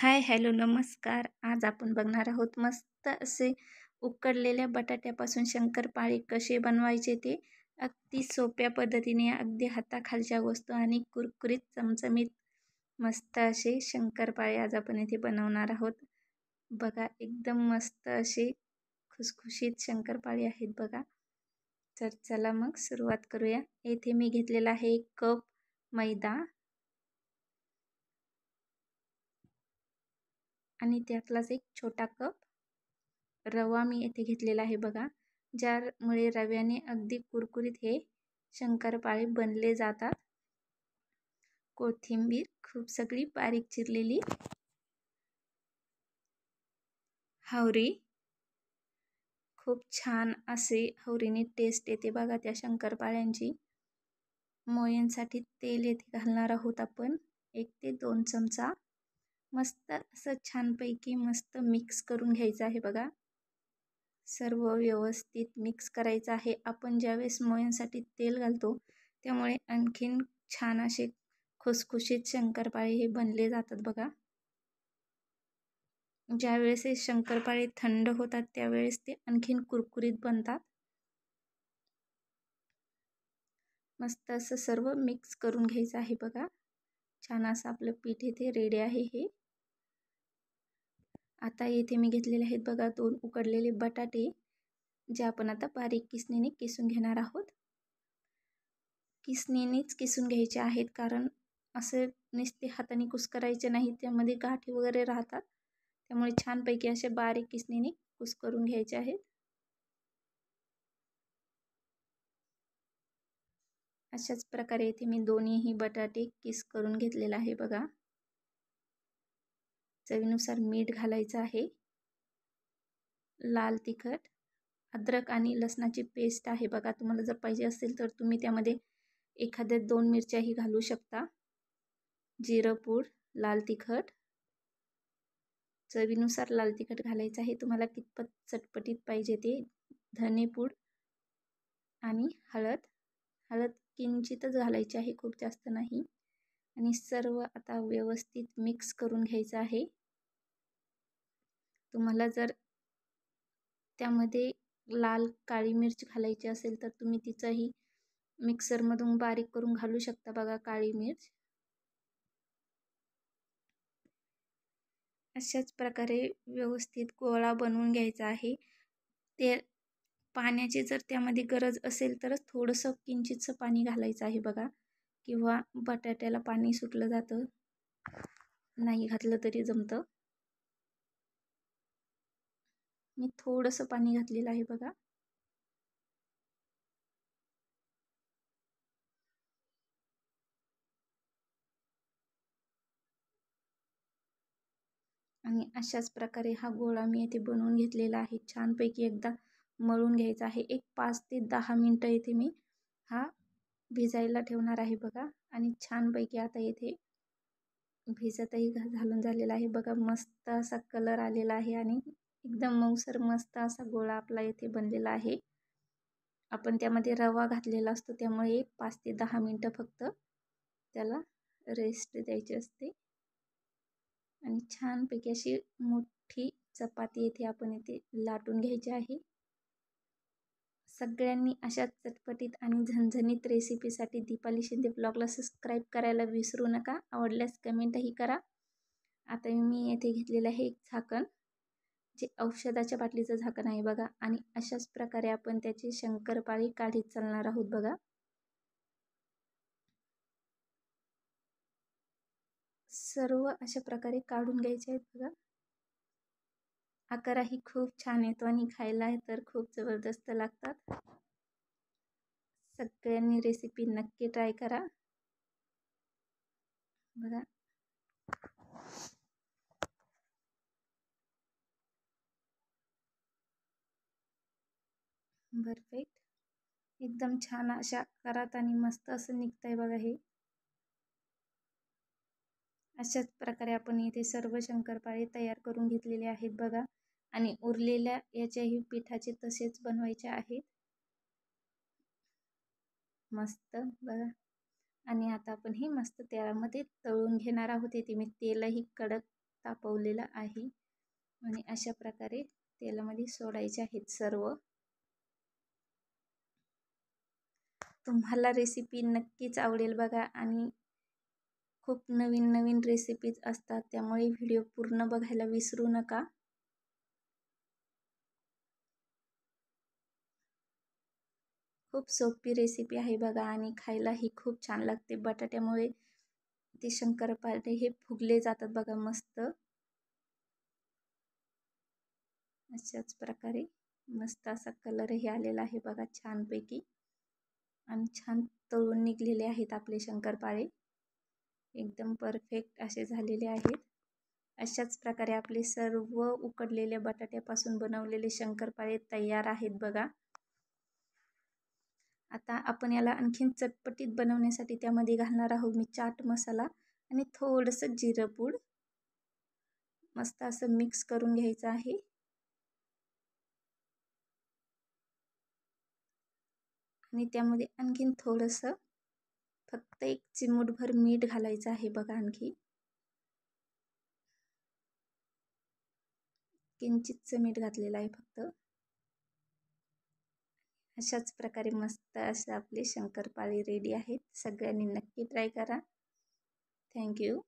hi hello नमस्कार आज आपण बघणार आहोत मस्त असे उकडलेल्या बटाट्यापासून शंकरपाळी कसे बनवायचे ते अगदी सोप्या पद्धतीने अगदी हाताखालच्या वस्तू आणि कुरकुरीत चमचमीत मस्त असे शंकरपाळी आज आपण इथे बनवणार आहोत बघा एकदम मस्त असे खुसखुशीत शंकरपाळी आहेत बघा तर चला मग सुरुवात करूया येथे मी घेतलेला आहे एक कप मैदा आणि त्यातलाच एक छोटा कप रवा मी येथे घेतलेला आहे बघा ज्यामुळे रव्याने अगदी कुरकुरीत हे शंकरपाळे बनले जातात कोथिंबीर खूप सगळी बारीक चिरलेली हवरी खूप छान असे हवरीने टेस्ट येते बघा त्या शंकरपाळ्यांची मोयांसाठी तेल येथे घालणार आहोत आपण एक ते दोन चमचा मस्त असं छानपैकी मस्त मिक्स करून घ्यायचं आहे बघा सर्व व्यवस्थित मिक्स करायचं आहे आपण ज्यावेळेस मोयांसाठी तेल घालतो त्यामुळे आणखीन छान असे खुसखुशीत शंकरपाळे हे बनले जातात बघा ज्यावेळेस हे शंकरपाळे थंड होतात त्यावेळेस ते आणखीन कुरकुरीत बनतात मस्त असं सर्व मिक्स करून घ्यायचं आहे बघा छान असं आपलं पीठ इथे रेडी आहे हे आता येथे मी घेतलेले आहेत बघा दोन उकडलेले बटाटे जे आपण आता बारीक किसणीने किसून घेणार आहोत किसणीनेच किसून घ्यायचे आहेत कारण असे नुसते हाताने कुस करायचे नाही त्यामध्ये गाठी वगैरे राहतात त्यामुळे छानपैकी असे बारीक किसणीने कुस करून घ्यायचे आहेत अशाच प्रकारे इथे मी दोन्हीही बटाटे किस करून घेतलेला आहे बघा चवीनुसार मीठ घालायचं आहे लाल तिखट अद्रक आणि लसणाची पेस्ट आहे बघा तुम्हाला जर पाहिजे असेल तर तुम्ही त्यामध्ये एखाद्या दोन मिरच्याही घालू शकता जिरंपूड पूड लाल तिखट चवीनुसार लाल तिखट घालायचं आहे तुम्हाला कितपत चटपटीत पाहिजे ते धनेपूड आणि हळद हळद किंचितच घालायची आहे खूप जास्त नाही आणि सर्व आता व्यवस्थित मिक्स करून घ्यायचं आहे तुम्हाला जर त्यामध्ये लाल काळी मिरची घालायची असेल तर तुम्ही तिचाही मिक्सरमधून बारीक करून घालू शकता बघा काळी मिर्च अशाच प्रकारे व्यवस्थित गोळा बनवून घ्यायचा आहे ते पाण्याची जर त्यामध्ये गरज असेल तरच थोडंसं किंचितचं पाणी घालायचं आहे बघा किंवा बटाट्याला पाणी सुटलं जातं नाही घातलं तरी जमतं मी थोडंसं पाणी घातलेलं आहे बघा आणि अशाच प्रकारे हा गोळा मी येथे बनवून घेतलेला आहे छानपैकी एकदा मळून घ्यायचा आहे एक पाच ते दहा मिनटं येथे मी हा भिजायला ठेवणार आहे बघा आणि छानपैकी आता येथे भिजतही घालून झालेला आहे बघा मस्त असा कलर आलेला आहे आणि एकदम मऊसर मस्त असा गोळा आपला इथे बनलेला आहे आपण त्यामध्ये रवा घातलेला असतो त्यामुळे पाच ते दहा मिनटं फक्त त्याला रेस्ट द्यायची असते आणि छानपैकी अशी मोठी चपाती येथे आपण येथे लाटून घ्यायची आहे सगळ्यांनी अशा चटपटीत आणि झणझणीत रेसिपीसाठी दीपाली शिंदे ब्लॉगला सबस्क्राईब करायला विसरू नका आवडल्यास कमेंटही करा आता मी येथे घेतलेलं आहे एक झाकण जे औषधाच्या बाटलीचं झाकण आहे बघा आणि अशाच प्रकारे आपण त्याची शंकरपाळी काढीत चालणार आहोत बघा सर्व अशा प्रकारे काढून घ्यायचे आहेत बघा आकाराही खूप छान येतो आणि खायला तर खूप जबरदस्त लागतात सगळ्यांनी रेसिपी नक्की ट्राय करा बघा परफेक्ट एकदम छान अशा आकारात आणि मस्त असं निघतं आहे बघा हे अशाच प्रकारे आपण इथे सर्व शंकरपाळे तयार करून घेतलेले आहेत बघा आणि उरलेल्या याच्याही पिठाचे तसेच बनवायचे आहेत मस्त बघा आणि आता आपण हे मस्त तेलामध्ये तळून घेणार आहोत इथे मी तेलही कडक तापवलेलं आहे आणि अशा प्रकारे तेलामध्ये सोडायचे आहेत सर्व तुम्हाला रेसिपी नक्कीच आवडेल बघा आणि खूप नवीन नवीन रेसिपीज असतात त्यामुळे व्हिडिओ पूर्ण बघायला विसरू नका खूप सोपी रेसिपी आहे बघा आणि खायलाही खूप छान लागते बटाट्यामुळे ते शंकरपाळे हे फुगले जातात बघा मस्त अशाच प्रकारे मस्त असा कलरही आलेला आहे बघा छानपैकी आणि छान तळून निघलेले आहेत आपले शंकरपाळे एकदम परफेक्ट असे झालेले आहेत अशाच प्रकारे आपले सर्व उकडलेले बटाट्यापासून बनवलेले शंकरपाळे तयार आहेत बघा आता आपण याला आणखीन चटपटीत बनवण्यासाठी त्यामध्ये घालणार आहोत मी चाट मसाला आणि थोडंसं जिरं पूड मस्त असं मिक्स करून घ्यायचं आहे आणि त्यामध्ये आणखीन थोडंसं फक्त एक चिमूटभर मीठ घालायचं आहे बघा आणखी किंचितचं मीठ घातलेलं आहे फक्त अशाच प्रकारे मस्त असे आपले शंकरपाळी रेडी आहेत सगळ्यांनी नक्की ट्राय करा थँक्यू